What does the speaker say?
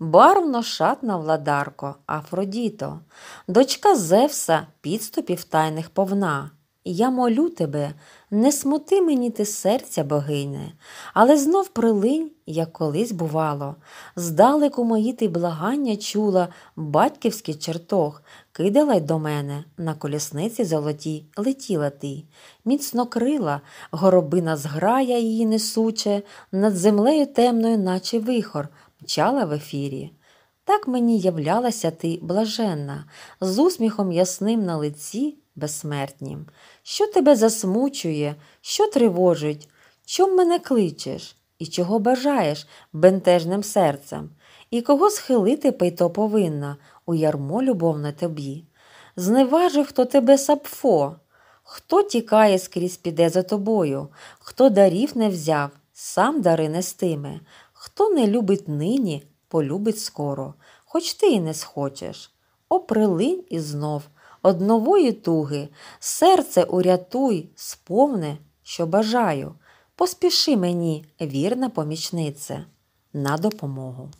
барвно шатна владарко Афродіто, дочка Зевса, підступів тайних повна. Я молю тебе, не смути мені ти серця, богине, але знов прилинь, як колись бувало. Здалеку мої ти благання чула батьківський чертог, кидала й до мене на колісниці золоті, летіла ти, міцно крила, горобина зграя її несуче, над землею темною, наче вихор, мчала в ефірі. Так мені являлася ти блаженна, з усміхом ясним на лиці безсмертнім. Що тебе засмучує, що тривожить, чом мене кличеш і чого бажаєш бентежним серцем, і кого схилити пейто повинна у ярмо любов на тобі. Зневажив, хто тебе сапфо, хто тікає скрізь піде за тобою, хто дарів не взяв, сам дари нестиме, Хто не любить нині, полюбить скоро, хоч ти й не схочеш. о, прилинь і знов однової туги, серце урятуй, сповне, що бажаю. Поспіши мені, вірна помічнице, на допомогу.